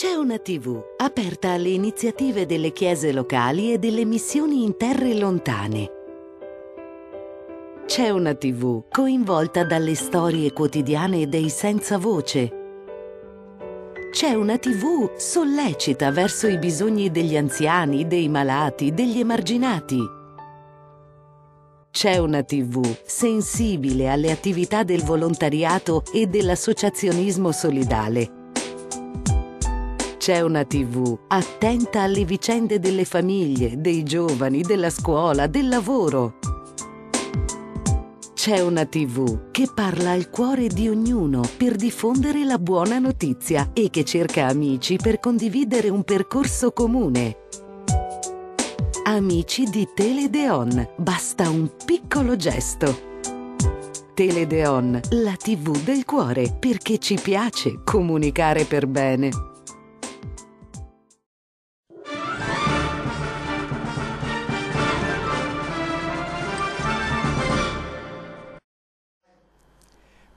C'è una TV aperta alle iniziative delle chiese locali e delle missioni in terre lontane. C'è una TV coinvolta dalle storie quotidiane dei senza voce. C'è una TV sollecita verso i bisogni degli anziani, dei malati, degli emarginati. C'è una TV sensibile alle attività del volontariato e dell'associazionismo solidale c'è una TV attenta alle vicende delle famiglie, dei giovani, della scuola, del lavoro. C'è una TV che parla al cuore di ognuno per diffondere la buona notizia e che cerca amici per condividere un percorso comune. Amici di Teledeon, basta un piccolo gesto. Teledeon, la TV del cuore, perché ci piace comunicare per bene.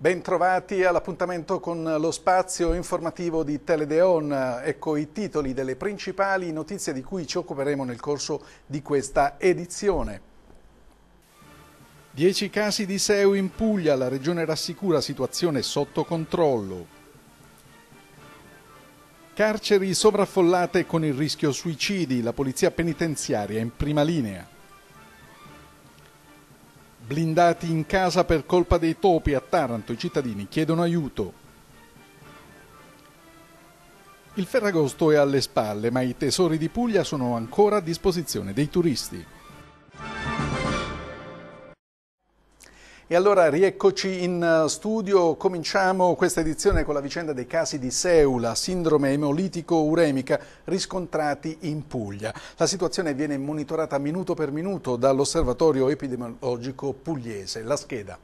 Bentrovati all'appuntamento con lo spazio informativo di Teledeon. Ecco i titoli delle principali notizie di cui ci occuperemo nel corso di questa edizione. 10 casi di SEU in Puglia, la regione rassicura situazione sotto controllo. Carceri sovraffollate con il rischio suicidi, la polizia penitenziaria in prima linea. Blindati in casa per colpa dei topi a Taranto, i cittadini chiedono aiuto. Il Ferragosto è alle spalle, ma i tesori di Puglia sono ancora a disposizione dei turisti. E allora rieccoci in eh, studio, cominciamo questa edizione con la vicenda dei casi di Seula, sindrome emolitico-uremica, riscontrati in Puglia. La situazione viene monitorata minuto per minuto dall'osservatorio epidemiologico pugliese. La scheda.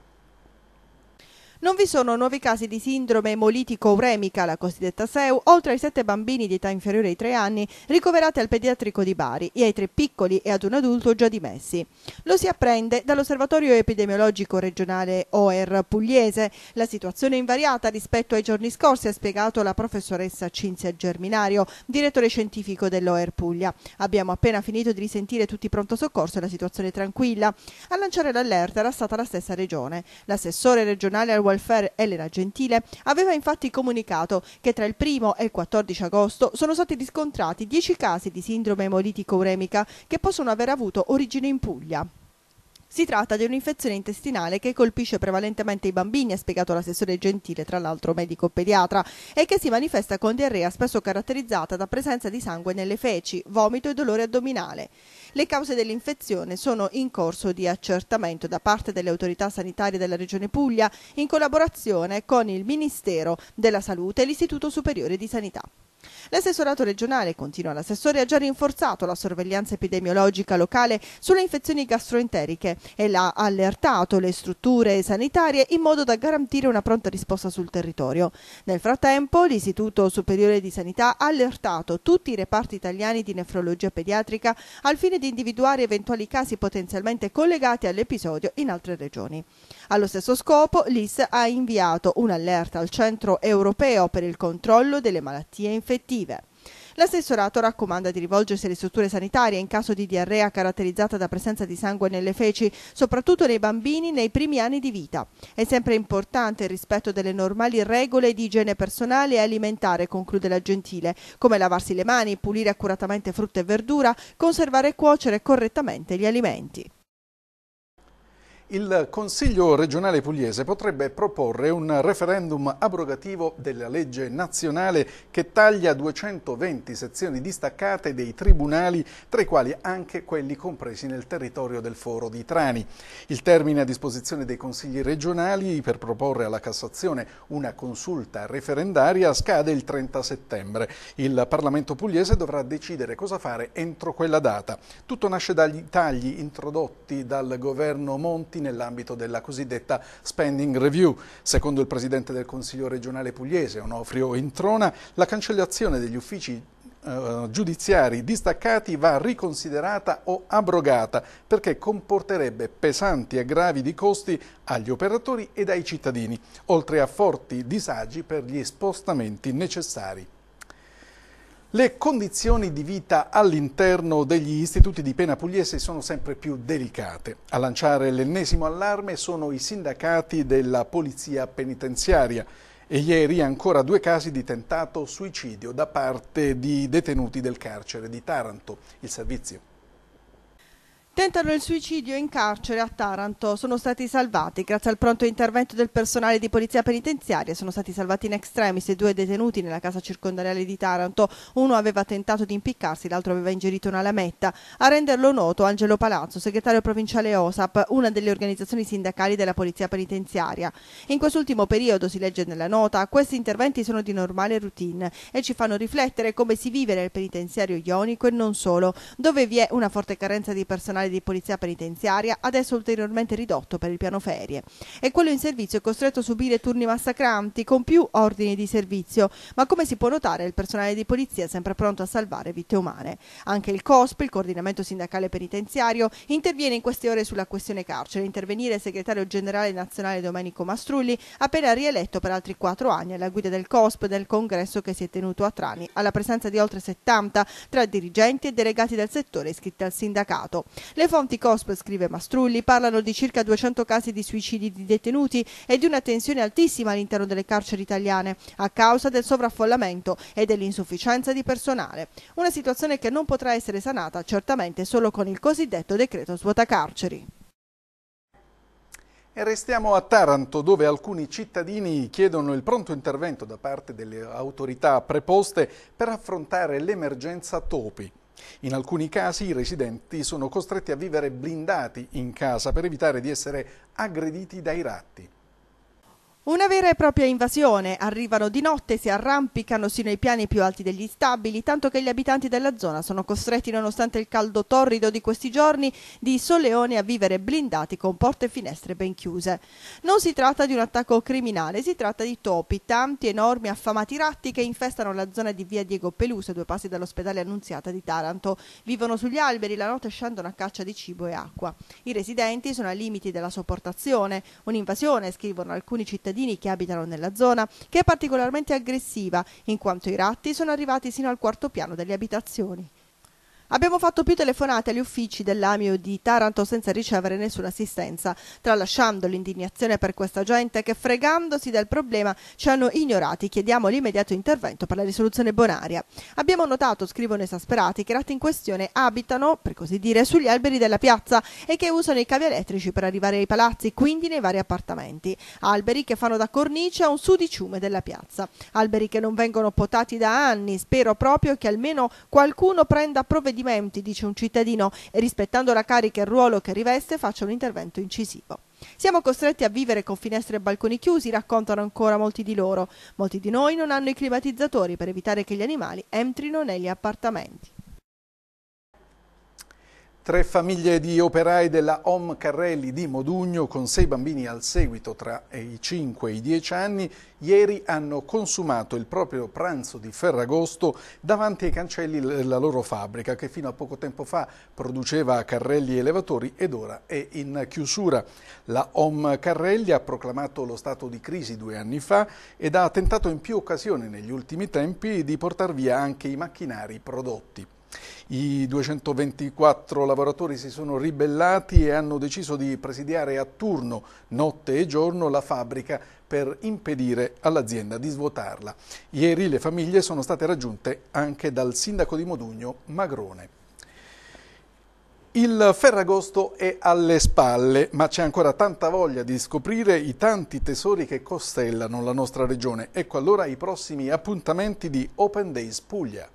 Non vi sono nuovi casi di sindrome emolitico-uremica, la cosiddetta SEU, oltre ai sette bambini di età inferiore ai tre anni ricoverati al pediatrico di Bari e ai tre piccoli e ad un adulto già dimessi. Lo si apprende dall'Osservatorio epidemiologico regionale OER pugliese. La situazione è invariata rispetto ai giorni scorsi, ha spiegato la professoressa Cinzia Germinario, direttore scientifico dell'OER Puglia. Abbiamo appena finito di risentire tutti i pronto soccorso e la situazione è tranquilla. A lanciare l'allerta era stata la stessa regione. L'assessore regionale al Welfare Elena Gentile aveva infatti comunicato che tra il 1 e il 14 agosto sono stati riscontrati 10 casi di sindrome emolitico uremica che possono aver avuto origine in Puglia. Si tratta di un'infezione intestinale che colpisce prevalentemente i bambini, ha spiegato l'assessore Gentile, tra l'altro medico pediatra, e che si manifesta con diarrea spesso caratterizzata da presenza di sangue nelle feci, vomito e dolore addominale. Le cause dell'infezione sono in corso di accertamento da parte delle autorità sanitarie della Regione Puglia in collaborazione con il Ministero della Salute e l'Istituto Superiore di Sanità. L'assessorato regionale, continua l'assessore, ha già rinforzato la sorveglianza epidemiologica locale sulle infezioni gastroenteriche e l'ha allertato le strutture sanitarie in modo da garantire una pronta risposta sul territorio. Nel frattempo l'Istituto Superiore di Sanità ha allertato tutti i reparti italiani di nefrologia pediatrica al fine di individuare eventuali casi potenzialmente collegati all'episodio in altre regioni. Allo stesso scopo l'IS ha inviato un'allerta al Centro Europeo per il controllo delle malattie infettive collettive. L'assessorato raccomanda di rivolgersi alle strutture sanitarie in caso di diarrea caratterizzata da presenza di sangue nelle feci, soprattutto nei bambini nei primi anni di vita. È sempre importante il rispetto delle normali regole di igiene personale e alimentare, conclude la Gentile, come lavarsi le mani, pulire accuratamente frutta e verdura, conservare e cuocere correttamente gli alimenti. Il Consiglio regionale pugliese potrebbe proporre un referendum abrogativo della legge nazionale che taglia 220 sezioni distaccate dei tribunali, tra i quali anche quelli compresi nel territorio del foro di Trani. Il termine a disposizione dei consigli regionali per proporre alla Cassazione una consulta referendaria scade il 30 settembre. Il Parlamento pugliese dovrà decidere cosa fare entro quella data. Tutto nasce dagli tagli introdotti dal governo Monti fatti nell'ambito della cosiddetta spending review. Secondo il presidente del Consiglio regionale pugliese, Onofrio Introna, la cancellazione degli uffici eh, giudiziari distaccati va riconsiderata o abrogata perché comporterebbe pesanti aggravi di costi agli operatori ed ai cittadini, oltre a forti disagi per gli spostamenti necessari. Le condizioni di vita all'interno degli istituti di pena pugliese sono sempre più delicate. A lanciare l'ennesimo allarme sono i sindacati della polizia penitenziaria e ieri ancora due casi di tentato suicidio da parte di detenuti del carcere di Taranto. Il servizio. Tentano il suicidio in carcere a Taranto. Sono stati salvati. Grazie al pronto intervento del personale di polizia penitenziaria sono stati salvati in extremis due detenuti nella casa circondariale di Taranto. Uno aveva tentato di impiccarsi, l'altro aveva ingerito una lametta. A renderlo noto Angelo Palazzo, segretario provinciale OSAP, una delle organizzazioni sindacali della polizia penitenziaria. In quest'ultimo periodo, si legge nella nota, questi interventi sono di normale routine e ci fanno riflettere come si vive nel penitenziario ionico e non solo, dove vi è una forte carenza di personale Nazionale di Polizia Penitenziaria, adesso ulteriormente ridotto per il piano ferie. E quello in servizio è costretto a subire turni massacranti con più ordini di servizio, ma come si può notare il personale di polizia è sempre pronto a salvare vite umane. Anche il COSP, il coordinamento sindacale penitenziario, interviene in queste ore sulla questione carcere. Intervenire il segretario generale nazionale Domenico Mastrulli, appena rieletto per altri quattro anni alla guida del COSP del congresso che si è tenuto a Trani, alla presenza di oltre 70 tra dirigenti e delegati del settore iscritti al sindacato. Le fonti COSP, scrive Mastrulli, parlano di circa 200 casi di suicidi di detenuti e di una tensione altissima all'interno delle carceri italiane a causa del sovraffollamento e dell'insufficienza di personale. Una situazione che non potrà essere sanata certamente solo con il cosiddetto decreto svuotacarceri. E restiamo a Taranto, dove alcuni cittadini chiedono il pronto intervento da parte delle autorità preposte per affrontare l'emergenza topi. In alcuni casi i residenti sono costretti a vivere blindati in casa per evitare di essere aggrediti dai ratti. Una vera e propria invasione. Arrivano di notte, si arrampicano sino ai piani più alti degli stabili, tanto che gli abitanti della zona sono costretti, nonostante il caldo torrido di questi giorni, di soleone a vivere blindati con porte e finestre ben chiuse. Non si tratta di un attacco criminale, si tratta di topi, tanti enormi affamati ratti che infestano la zona di via Diego Pelusa, due passi dall'ospedale Annunziata di Taranto. Vivono sugli alberi, la notte scendono a caccia di cibo e acqua. I residenti sono ai limiti della sopportazione. Un'invasione, scrivono alcuni cittadini cittadini che abitano nella zona, che è particolarmente aggressiva, in quanto i ratti sono arrivati sino al quarto piano delle abitazioni. Abbiamo fatto più telefonate agli uffici dell'Amio di Taranto senza ricevere nessuna assistenza, tralasciando l'indignazione per questa gente che fregandosi del problema ci hanno ignorati. Chiediamo l'immediato intervento per la risoluzione bonaria. Abbiamo notato, scrivono esasperati, che i ratti in questione abitano, per così dire, sugli alberi della piazza e che usano i cavi elettrici per arrivare ai palazzi, quindi nei vari appartamenti. Alberi che fanno da cornice a un sudiciume della piazza. Alberi che non vengono potati da anni. Spero proprio che almeno qualcuno prenda provvedimento procedimenti, dice un cittadino, e rispettando la carica e il ruolo che riveste, faccia un intervento incisivo. Siamo costretti a vivere con finestre e balconi chiusi, raccontano ancora molti di loro. Molti di noi non hanno i climatizzatori per evitare che gli animali entrino negli appartamenti. Tre famiglie di operai della Om Carrelli di Modugno con sei bambini al seguito tra i 5 e i 10 anni ieri hanno consumato il proprio pranzo di Ferragosto davanti ai cancelli della loro fabbrica che fino a poco tempo fa produceva carrelli elevatori ed ora è in chiusura. La Om Carrelli ha proclamato lo stato di crisi due anni fa ed ha tentato in più occasioni negli ultimi tempi di portar via anche i macchinari prodotti. I 224 lavoratori si sono ribellati e hanno deciso di presidiare a turno, notte e giorno, la fabbrica per impedire all'azienda di svuotarla. Ieri le famiglie sono state raggiunte anche dal sindaco di Modugno, Magrone. Il Ferragosto è alle spalle, ma c'è ancora tanta voglia di scoprire i tanti tesori che costellano la nostra regione. Ecco allora i prossimi appuntamenti di Open Days Puglia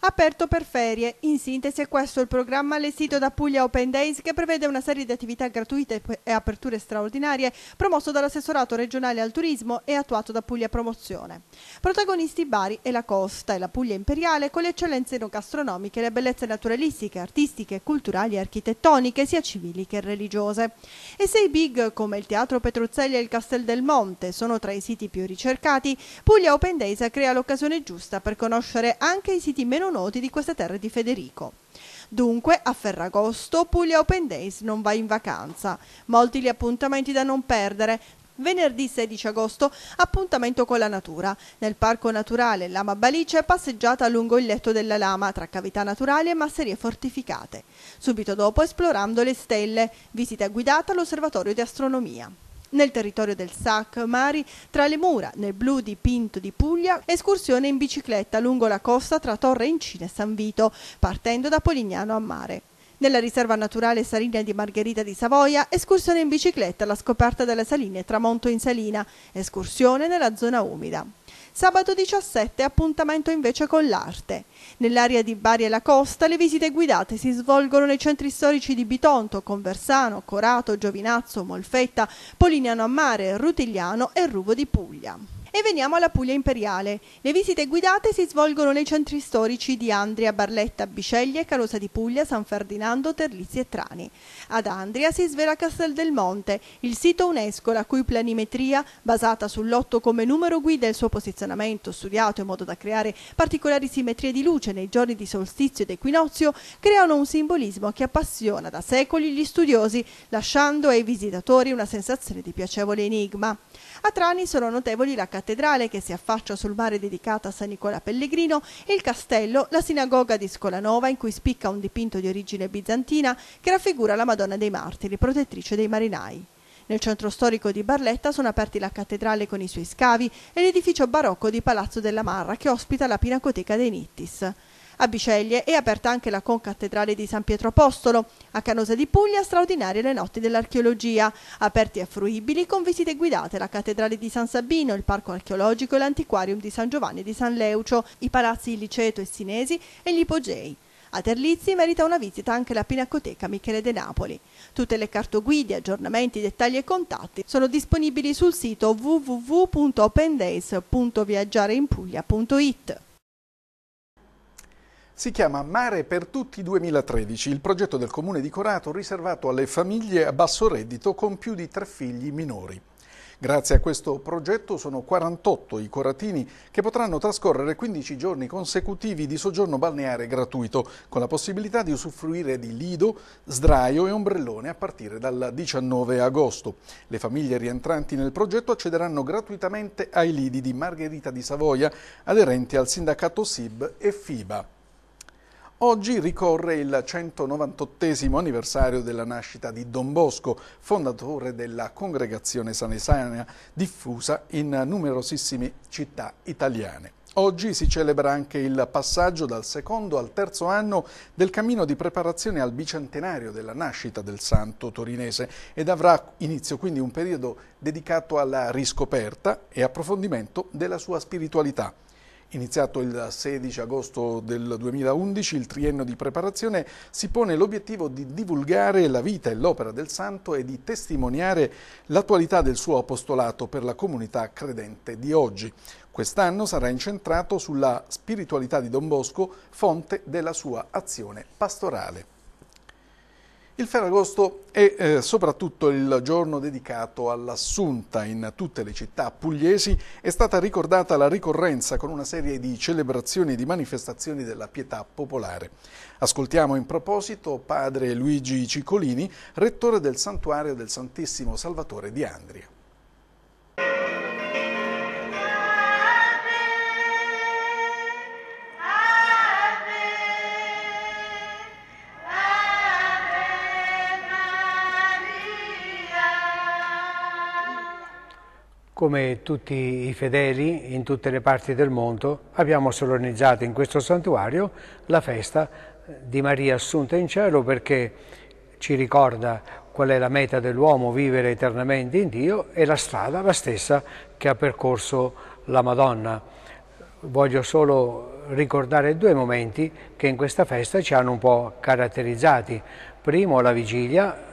aperto per ferie. In sintesi è questo il programma allestito da Puglia Open Days che prevede una serie di attività gratuite e aperture straordinarie promosso dall'assessorato regionale al turismo e attuato da Puglia Promozione. Protagonisti Bari e la costa e la Puglia imperiale con le eccellenze gastronomiche, le bellezze naturalistiche, artistiche, culturali e architettoniche sia civili che religiose. E se i big come il Teatro Petruzzelli e il Castel del Monte sono tra i siti più ricercati, Puglia Open Days crea l'occasione giusta per conoscere anche i siti meno meno noti di queste terre di Federico. Dunque, a Ferragosto, Puglia Open Days non va in vacanza. Molti gli appuntamenti da non perdere, Venerdì 16 agosto appuntamento con la natura. Nel parco naturale Lama Balice passeggiata lungo il letto della lama tra cavità naturali e masserie fortificate. Subito dopo esplorando le stelle, visita guidata all'osservatorio di astronomia. Nel territorio del Sac Mari, tra le mura, nel blu dipinto di Puglia, escursione in bicicletta lungo la costa tra Torre Incina e San Vito, partendo da Polignano a mare. Nella riserva naturale Saline di Margherita di Savoia, escursione in bicicletta alla scoperta delle saline Tramonto in Salina, escursione nella zona umida. Sabato 17 appuntamento invece con l'arte. Nell'area di Bari e la costa le visite guidate si svolgono nei centri storici di Bitonto, Conversano, Corato, Giovinazzo, Molfetta, Polignano a Mare, Rutigliano e Ruvo di Puglia. E veniamo alla Puglia Imperiale. Le visite guidate si svolgono nei centri storici di Andria, Barletta, Biceglie, Calosa di Puglia, San Ferdinando, Terlizzi e Trani. Ad Andria si svela Castel del Monte, il sito UNESCO la cui planimetria, basata sull'otto come numero guida e il suo posizionamento studiato in modo da creare particolari simmetrie di luce nei giorni di solstizio ed equinozio, creano un simbolismo che appassiona da secoli gli studiosi, lasciando ai visitatori una sensazione di piacevole enigma. A Trani sono notevoli la cattedrale che si affaccia sul mare dedicata a San Nicola Pellegrino, il castello, la sinagoga di Scolanova in cui spicca un dipinto di origine bizantina che raffigura la Madonna dei Martiri, protettrice dei marinai. Nel centro storico di Barletta sono aperti la cattedrale con i suoi scavi e l'edificio barocco di Palazzo della Marra che ospita la Pinacoteca dei Nittis. A Biceglie è aperta anche la concattedrale di San Pietro Apostolo. A Canosa di Puglia straordinarie le notti dell'archeologia, aperti e fruibili con visite guidate la cattedrale di San Sabino, il parco archeologico e l'antiquarium di San Giovanni di San Leucio, i palazzi Liceto e Sinesi e gli ipogei. A Terlizzi merita una visita anche la Pinacoteca Michele De Napoli. Tutte le cartoguide, aggiornamenti, dettagli e contatti sono disponibili sul sito www.opendays.viaggiareinpuglia.it. Si chiama Mare per tutti 2013, il progetto del comune di Corato riservato alle famiglie a basso reddito con più di tre figli minori. Grazie a questo progetto sono 48 i coratini che potranno trascorrere 15 giorni consecutivi di soggiorno balneare gratuito, con la possibilità di usufruire di lido, sdraio e ombrellone a partire dal 19 agosto. Le famiglie rientranti nel progetto accederanno gratuitamente ai lidi di Margherita di Savoia, aderenti al sindacato SIB e FIBA. Oggi ricorre il 198 anniversario della nascita di Don Bosco, fondatore della congregazione sanesana diffusa in numerosissime città italiane. Oggi si celebra anche il passaggio dal secondo al terzo anno del cammino di preparazione al bicentenario della nascita del santo torinese ed avrà inizio quindi un periodo dedicato alla riscoperta e approfondimento della sua spiritualità. Iniziato il 16 agosto del 2011, il triennio di preparazione si pone l'obiettivo di divulgare la vita e l'opera del santo e di testimoniare l'attualità del suo apostolato per la comunità credente di oggi. Quest'anno sarà incentrato sulla spiritualità di Don Bosco, fonte della sua azione pastorale. Il Ferragosto è eh, soprattutto il giorno dedicato all'assunta in tutte le città pugliesi, è stata ricordata la ricorrenza con una serie di celebrazioni e di manifestazioni della pietà popolare. Ascoltiamo in proposito padre Luigi Ciccolini, rettore del santuario del Santissimo Salvatore di Andria. Come tutti i fedeli in tutte le parti del mondo abbiamo solennizzato in questo santuario la festa di Maria Assunta in cielo perché ci ricorda qual è la meta dell'uomo, vivere eternamente in Dio e la strada la stessa che ha percorso la Madonna. Voglio solo ricordare due momenti che in questa festa ci hanno un po' caratterizzati. Primo, la vigilia,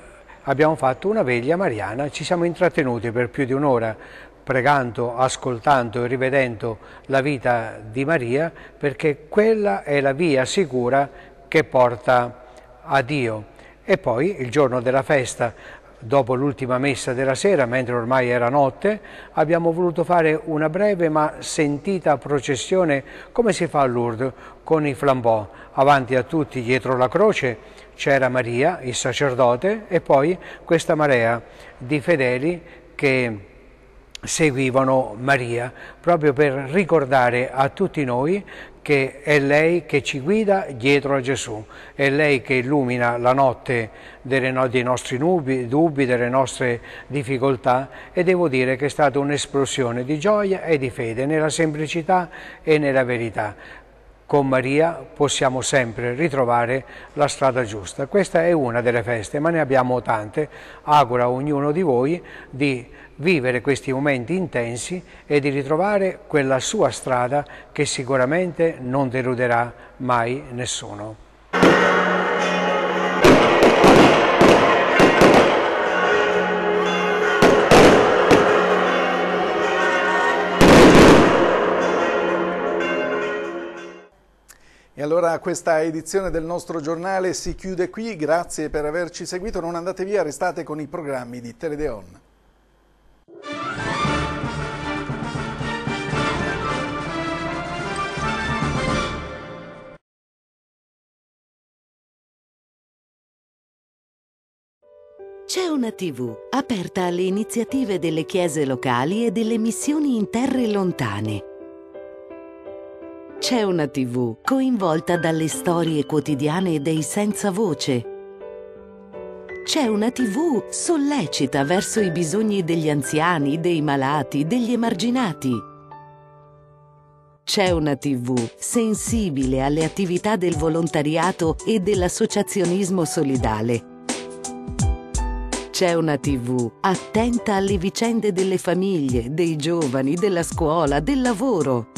abbiamo fatto una veglia mariana, ci siamo intrattenuti per più di un'ora pregando, ascoltando e rivedendo la vita di Maria, perché quella è la via sicura che porta a Dio. E poi il giorno della festa, dopo l'ultima messa della sera, mentre ormai era notte, abbiamo voluto fare una breve ma sentita processione come si fa a Lourdes con i flambò. Avanti a tutti, dietro la croce, c'era Maria, il sacerdote, e poi questa marea di fedeli che seguivano Maria, proprio per ricordare a tutti noi che è lei che ci guida dietro a Gesù, è lei che illumina la notte delle, dei nostri nubi, dubbi, delle nostre difficoltà e devo dire che è stata un'esplosione di gioia e di fede nella semplicità e nella verità. Con Maria possiamo sempre ritrovare la strada giusta. Questa è una delle feste, ma ne abbiamo tante. Auguro a ognuno di voi di vivere questi momenti intensi e di ritrovare quella sua strada che sicuramente non deluderà mai nessuno. E allora questa edizione del nostro giornale si chiude qui, grazie per averci seguito, non andate via, restate con i programmi di Teledeon. C'è una TV aperta alle iniziative delle chiese locali e delle missioni in terre lontane. C'è una TV coinvolta dalle storie quotidiane dei senza voce. C'è una TV sollecita verso i bisogni degli anziani, dei malati, degli emarginati. C'è una TV sensibile alle attività del volontariato e dell'associazionismo solidale c'è una TV attenta alle vicende delle famiglie, dei giovani, della scuola, del lavoro.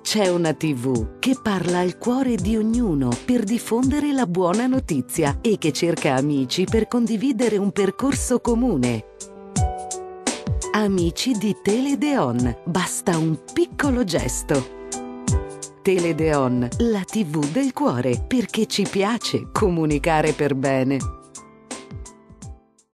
C'è una TV che parla al cuore di ognuno per diffondere la buona notizia e che cerca amici per condividere un percorso comune. Amici di Teledeon, basta un piccolo gesto. Teledeon, la TV del cuore, perché ci piace comunicare per bene.